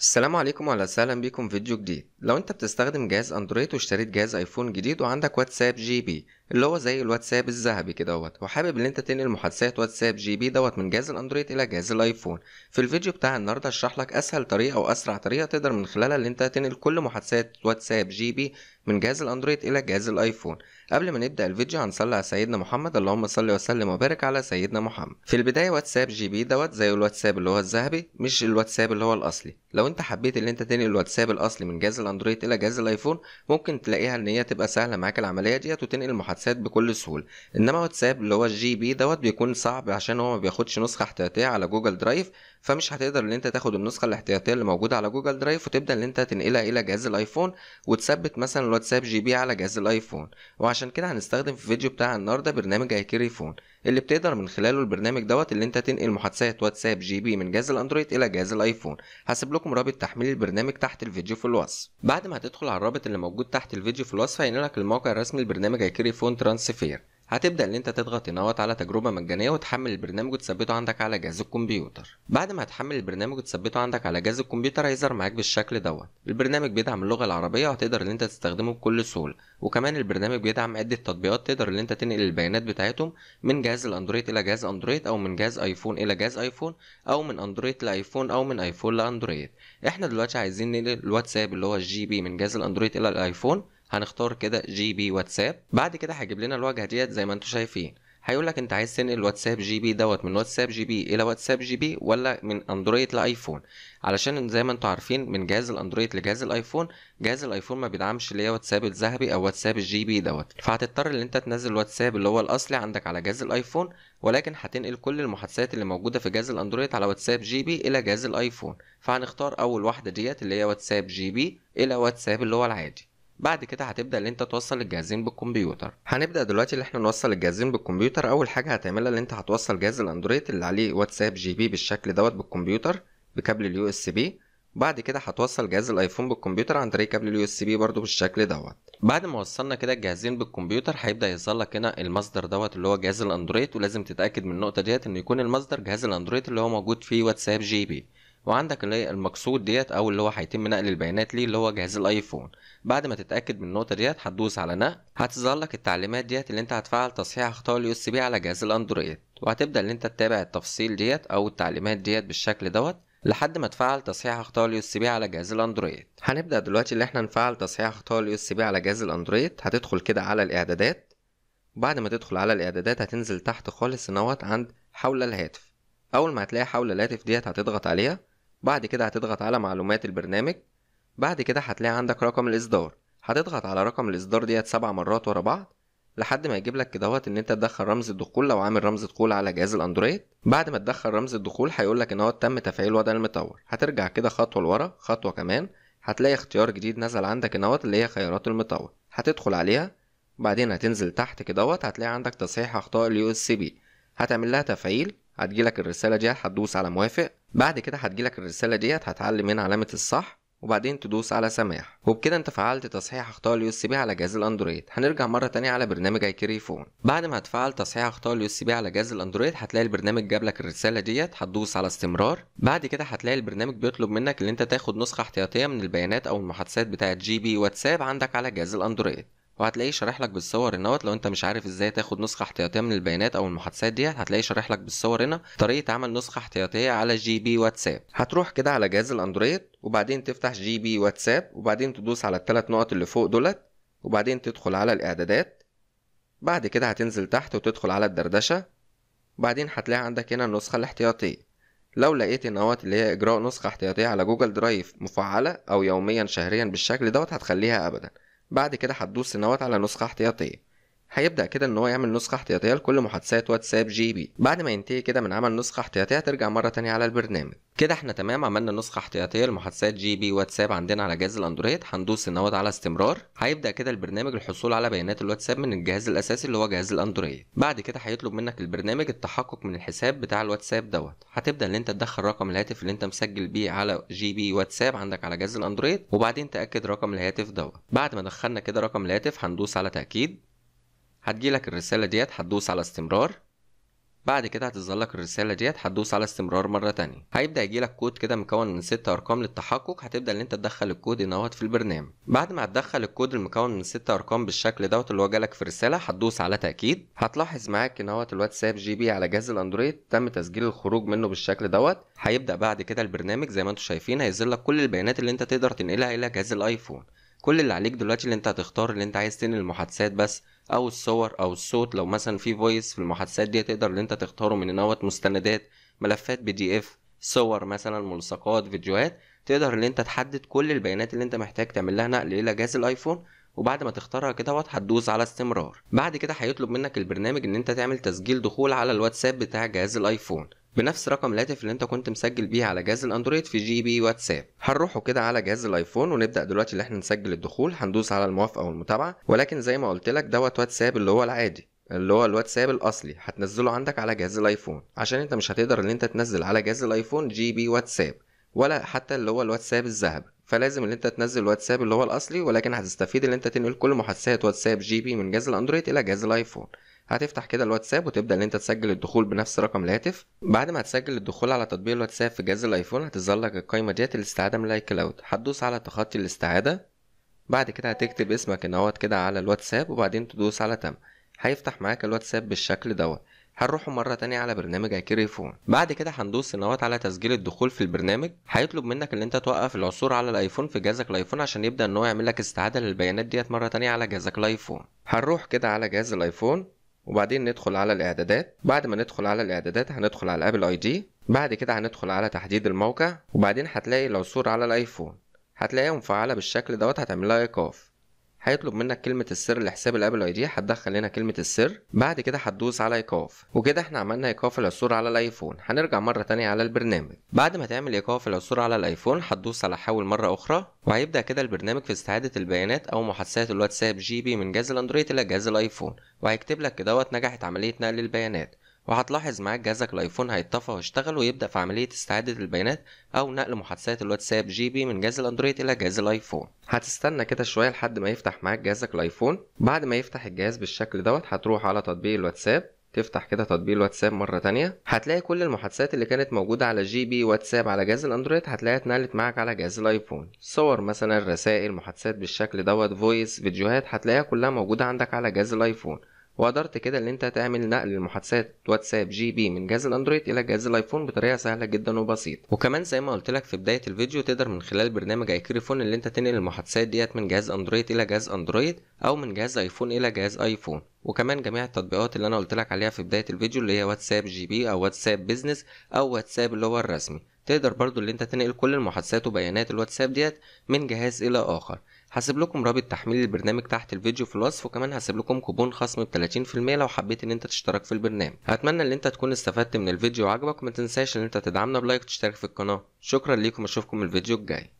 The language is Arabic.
السلام عليكم وعلى سهلا بيكم في فيديو جديد لو انت بتستخدم جهاز اندرويد واشتريت جهاز ايفون جديد وعندك واتساب جي بي اللي هو زي الواتساب الذهبي كده وحابب ان انت تنقل محادثات واتساب جي بي دوت من جهاز الاندرويد الى جهاز الايفون في الفيديو بتاع النهارده هشرح لك اسهل طريقه واسرع طريقه تقدر من خلالها ان انت تنقل كل محادثات واتساب جي بي من جهاز الاندرويد الى جهاز الايفون قبل ما نبدا الفيديو هنصلي على سيدنا محمد اللهم صل وسلم وبارك على سيدنا محمد في البدايه واتساب جي بي دوت زي الواتساب اللي هو الذهبي مش الواتساب اللي هو الاصلي لو انت حبيت ان انت تنقل الواتساب الاصلي من جهاز الاندرويد الى جهاز الايفون ممكن تلاقيها ان هي تبقى سهله معاك العمليه ديت وتنقل المحادثات بكل سهوله انما واتساب اللي هو الجي بي دوت بيكون صعب عشان هو ما بياخدش نسخه احتياطيه على جوجل درايف فمش هتقدر ان انت تاخد النسخه الاحتياطيه اللي موجوده على جوجل درايف وتبدا ان انت تنقلها الى جهاز الايفون وتثبت مثلا الواتساب جي بي على جهاز الايفون وعشان كده هنستخدم في الفيديو بتاع النهارده برنامج هيكري فون اللي بتقدر من خلاله البرنامج دوت اللي انت تنقل محادثات واتساب جي بي من جهاز الاندرويد الى جهاز الايفون هسيب لكم رابط تحميل البرنامج تحت الفيديو في الوصف بعد ما هتدخل على الرابط اللي موجود تحت الفيديو في الوصف هينقلك الموقع الرسمي لبرنامج هيكري فون ترانسفير هتبدا ان انت تضغط هنا على تجربه مجانيه وتحمل البرنامج وتثبته عندك على جهاز الكمبيوتر بعد ما هتحمل البرنامج وتثبته عندك على جهاز الكمبيوتر هيظهر معاك بالشكل دوت البرنامج بيدعم اللغه العربيه وهتقدر ان انت تستخدمه بكل سهوله وكمان البرنامج بيدعم عده تطبيقات تقدر ان انت تنقل البيانات بتاعتهم من جهاز الاندرويد الى جهاز اندرويد او من جهاز ايفون الى جهاز ايفون او من اندرويد لايفون او من ايفون لاندرويد احنا دلوقتي عايزين ننقل الواتساب اللي هو الجي بي من جهاز الاندرويد الى الايفون هنختار كده جي بي واتساب بعد كده هيجيب لنا الواجهه ديت زي ما انتم شايفين هيقول لك انت عايز تنقل واتساب جي بي دوت من واتساب جي بي الى واتساب جي بي ولا من اندرويد لايفون علشان زي ما انتم عارفين من جهاز الاندرويد لجهاز الايفون جهاز الايفون ما بيدعمش اللي هي واتساب الذهبي او واتساب الجي بي دوت فهتضطر ان انت تنزل واتساب اللي هو الاصلي عندك على جهاز الايفون ولكن هتنقل كل المحادثات اللي موجوده في جهاز الاندرويد على واتساب جي بي الى جهاز الايفون فهنختار اول واحده ديت اللي هي واتساب جي بي الى واتساب اللي هو العادي بعد كده هتبدا ان انت توصل الجهازين بالكمبيوتر هنبدا دلوقتي ان احنا نوصل الجهازين بالكمبيوتر اول حاجه هتعملها ان انت هتوصل جهاز الاندرويد اللي عليه واتساب جي بي بالشكل دوت بالكمبيوتر بكابل اليو اس بي بعد كده هتوصل جهاز الايفون بالكمبيوتر عن طريق كابل اليو اس بي برضو بالشكل دوت بعد ما وصلنا كده الجهازين بالكمبيوتر هيبدا يظهر لك هنا المصدر دوت اللي هو جهاز الاندرويد ولازم تتاكد من النقطه ديت ان يكون المصدر جهاز الاندرويد اللي هو موجود فيه واتساب جي بي وعندك اللي هي المقصود ديت او اللي هو هيتم نقل البيانات ليه اللي هو جهاز الايفون بعد ما تتاكد من النقطه ديت هتدوس على نقل هتظهر لك التعليمات ديت اللي انت هتفعل تصحيح اخطاء اليو اس بي على جهاز الاندرويد وهتبدا ان انت تتابع التفصيل ديت او التعليمات ديت بالشكل دوت لحد ما تفعل تصحيح اخطاء اليو اس بي على جهاز الاندرويد هنبدا دلوقتي اللي احنا نفعل تصحيح اخطاء اليو اس بي على جهاز الاندرويد هتدخل كده على الاعدادات وبعد ما تدخل على الاعدادات هتنزل تحت خالص نوت عند حول الهاتف اول ما هتلاقي حول الهاتف ديت هتضغط عليها بعد كده هتضغط على معلومات البرنامج بعد كده هتلاقي عندك رقم الاصدار هتضغط على رقم الاصدار ديت سبع مرات ورا بعض لحد ما يجيب لك كدهوت ان انت تدخل رمز الدخول لو عامل رمز دخول على جهاز الاندرويد بعد ما تدخل رمز الدخول هيقول لك ان هو تم تفعيل وضع المطور هترجع كده خطوه لورا خطوه كمان هتلاقي اختيار جديد نزل عندك اهوت اللي هي خيارات المطور هتدخل عليها بعدين هتنزل تحت كدهوت هتلاقي عندك تصحيح اخطاء اليو اس بي هتعمل لها تفعيل هتجيلك الرساله دي هتدوس على موافق بعد كده هتجيلك الرساله دي هتعلي هنا علامه الصح وبعدين تدوس على سماح وبكده انت فعلت تصحيح اخطاء اليو اس بي على جهاز الاندرويد هنرجع مره تانية على برنامج ايكيري فون بعد ما هتفعل تصحيح اخطاء اليو اس بي على جهاز الاندرويد هتلاقي البرنامج جاب لك الرساله ديت هتدوس على استمرار بعد كده هتلاقي البرنامج بيطلب منك ان انت تاخد نسخه احتياطيه من البيانات او المحادثات بتاعه جي بي واتساب عندك على جهاز الاندرويد وهتلاقيه شارح لك بالصور هنا لو انت مش عارف ازاي تاخد نسخه احتياطيه من البيانات او المحادثات دي هتلاقيه شارح لك بالصور هنا طريقه عمل نسخه احتياطيه على جي بي واتساب هتروح كده على جهاز الاندرويد وبعدين تفتح جي بي واتساب وبعدين تدوس على الثلاث نقط اللي فوق دولت وبعدين تدخل على الاعدادات بعد كده هتنزل تحت وتدخل على الدردشه وبعدين هتلاقي عندك هنا النسخه الاحتياطيه لو لقيت ان هوت اللي هي اجراء نسخه احتياطيه على جوجل درايف مفعله او يوميا شهريا بالشكل دوت هتخليها ابدا بعد كده هتدوس سنوات على نسخة احتياطية هيبدا كده ان هو يعمل نسخه احتياطيه لكل محادثات واتساب جي بي بعد ما ينتهي كده من عمل نسخه احتياطيه هترجع مره تانية على البرنامج كده احنا تمام عملنا نسخه احتياطيه لمحادثات جي بي واتساب عندنا على جهاز الاندرويد هندوس النود على استمرار هيبدا كده البرنامج الحصول على بيانات الواتساب من الجهاز الاساسي اللي هو جهاز الاندرويد بعد كده هيطلب منك البرنامج التحقق من الحساب بتاع الواتساب دوت هتبدا ان انت تدخل رقم الهاتف اللي انت مسجل بيه على جي بي واتساب عندك على جهاز الاندرويد وبعدين تاكد رقم الهاتف دوت بعد ما دخلنا كده رقم الهاتف هندوس على تاكيد هتجيلك الرسالة ديت هتدوس على استمرار بعد كده هتظهر لك الرسالة ديت هتدوس على استمرار مرة تانية هيبدأ يجيلك كود كده مكون من ست أرقام للتحقق هتبدأ إن أنت تدخل الكود هناوت في البرنامج بعد ما هتدخل الكود المكون من ست أرقام بالشكل دوت اللي هو جالك في الرسالة هتدوس على تأكيد هتلاحظ معاك إن هناوت الواتساب جي بي على جهاز الأندرويد تم تسجيل الخروج منه بالشكل دوت هيبدأ بعد كده البرنامج زي ما أنتم شايفين هيظهر لك كل البيانات اللي أنت تقدر تنقلها إلى جهاز الأيفون كل اللي عليك دلوقتي اللي انت هتختار اللي انت عايز تنقل المحادثات بس او الصور او الصوت لو مثلا في فويس في المحادثات دي تقدر اللي انت تختاره من نوت مستندات ملفات بي دي اف صور مثلا ملصقات فيديوهات تقدر اللي انت تحدد كل البيانات اللي انت محتاج تعمل لها نقل الى جهاز الايفون وبعد ما تختارها كده هتدوس على استمرار بعد كده هيطلب منك البرنامج ان انت تعمل تسجيل دخول على الواتساب بتاع جهاز الايفون بنفس رقم الهاتف اللي انت كنت مسجل بيه على جهاز الاندرويد في جي بي واتساب هنروحوا كده على جهاز الايفون ونبدا دلوقتي اللي احنا نسجل الدخول هندوس على الموافقه والمتابعه ولكن زي ما قلت لك دوت واتساب اللي هو العادي اللي هو الواتساب الاصلي هتنزله عندك على جهاز الايفون عشان انت مش هتقدر ان انت تنزل على جهاز الايفون جي بي واتساب ولا حتى اللي هو الواتساب الذهبي فلازم ان انت تنزل الواتساب اللي هو الاصلي ولكن هتستفيد ان انت تنقل كل محادثات واتساب جي بي من جهاز الاندرويد الى جهاز الايفون هتفتح كده الواتساب وتبدا ان انت تسجل الدخول بنفس رقم الهاتف بعد ما هتسجل الدخول على تطبيق الواتساب في جهاز الايفون هتظهر لك القائمه ديت الاستعاده من الاي كلاود هتدوس على تخطي الاستعاده بعد كده هتكتب اسمك ان اهوت كده على الواتساب وبعدين تدوس على تم هيفتح معاك الواتساب بالشكل دوت هنروح مرة تانية على برنامج اكيري فون بعد كده هندوس نوات على تسجيل الدخول في البرنامج هيطلب منك ان انت توقف العثور على الايفون في جهازك الايفون عشان يبدأ ان هو يعمل لك استعادة للبيانات ديت مرة تانية على جهازك الايفون هنروح كده على جهاز الايفون وبعدين ندخل على الاعدادات بعد ما ندخل على الاعدادات هندخل على ابل اي دي بعد كده هندخل على تحديد الموقع وبعدين هتلاقي العثور على الايفون هتلاقيها مفعله بالشكل دوت هتعمل لها ايقاف هيطلب منك كلمه السر لحساب الابل اي دي هتدخل هنا كلمه السر بعد كده هتدوس على ايقاف وكده احنا عملنا ايقاف العثور على الايفون هنرجع مره تانية على البرنامج بعد ما تعمل ايقاف العثور على الايفون هتدوس على حاول مره اخرى وهيبدا كده البرنامج في استعاده البيانات او محادثات الواتساب جي بي من جهاز الاندرويد الى جهاز الايفون وهيكتب لك كده نجحت عمليه نقل البيانات وهتلاحظ معاك جهازك الايفون هيتطفى ويشتغل ويبدا في عمليه استعاده البيانات او نقل محادثات الواتساب جي بي من جهاز الاندرويد الى جهاز الايفون هتستنى كده شويه لحد ما يفتح معاك جهازك الايفون بعد ما يفتح الجهاز بالشكل دوت هتروح على تطبيق الواتساب تفتح كده تطبيق الواتساب مره تانية هتلاقي كل المحادثات اللي كانت موجوده على جي بي واتساب على جهاز الاندرويد هتلاقيها اتنقلت معاك على جهاز الايفون صور مثلا رسائل محادثات بالشكل دوت فويس فيديوهات هتلاقيها كلها موجوده عندك على جهاز الايفون وقدرت كده ان انت تعمل نقل المحادثات واتساب جي بي من جهاز الاندرويد الى جهاز الايفون بطريقه سهله جدا وبسيطه وكمان زي ما قلت لك في بدايه الفيديو تقدر من خلال برنامج ايكريفون اللي انت تنقل المحادثات ديت من جهاز اندرويد الى جهاز اندرويد او من جهاز ايفون الى جهاز ايفون وكمان جميع التطبيقات اللي انا قلت لك عليها في بدايه الفيديو اللي هي واتساب جي بي او واتساب بيزنس او واتساب اللي هو الرسمي تقدر برضو اللي انت تنقل كل المحادثات وبيانات الواتساب ديت من جهاز الى اخر هسيب لكم رابط تحميل البرنامج تحت الفيديو في الوصف وكمان هسيب لكم كوبون خصم ب 30% لو حبيت ان انت تشترك في البرنامج هتمنى ان انت تكون استفدت من الفيديو وعجبك وما تنساش ان انت تدعمنا بلايك وتشترك في القناه شكرا ليكم اشوفكم الفيديو الجاي